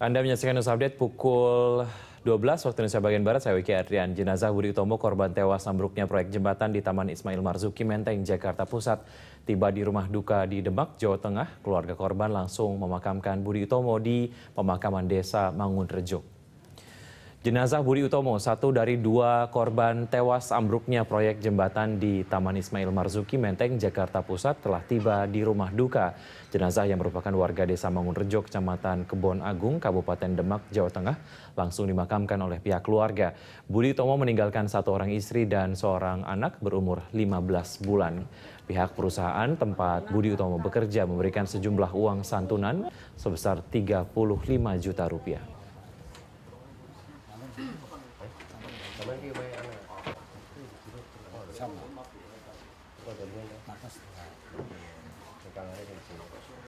Anda menyaksikan news update pukul 12 waktu Indonesia bagian Barat, saya Wiki Adrian. Jenazah Budi Utomo korban tewas ambruknya proyek jembatan di Taman Ismail Marzuki Menteng, Jakarta Pusat. Tiba di rumah duka di Demak, Jawa Tengah, keluarga korban langsung memakamkan Budi Utomo di pemakaman desa Mangunrejo. Jenazah Budi Utomo, satu dari dua korban tewas ambruknya proyek jembatan di Taman Ismail Marzuki, Menteng, Jakarta Pusat telah tiba di rumah duka. Jenazah yang merupakan warga desa Mangunrejo, Kecamatan Kebon Agung, Kabupaten Demak, Jawa Tengah, langsung dimakamkan oleh pihak keluarga. Budi Utomo meninggalkan satu orang istri dan seorang anak berumur 15 bulan. Pihak perusahaan tempat Budi Utomo bekerja memberikan sejumlah uang santunan sebesar 35 juta rupiah. Sama. Kalau dia nak kasih. Kalau dia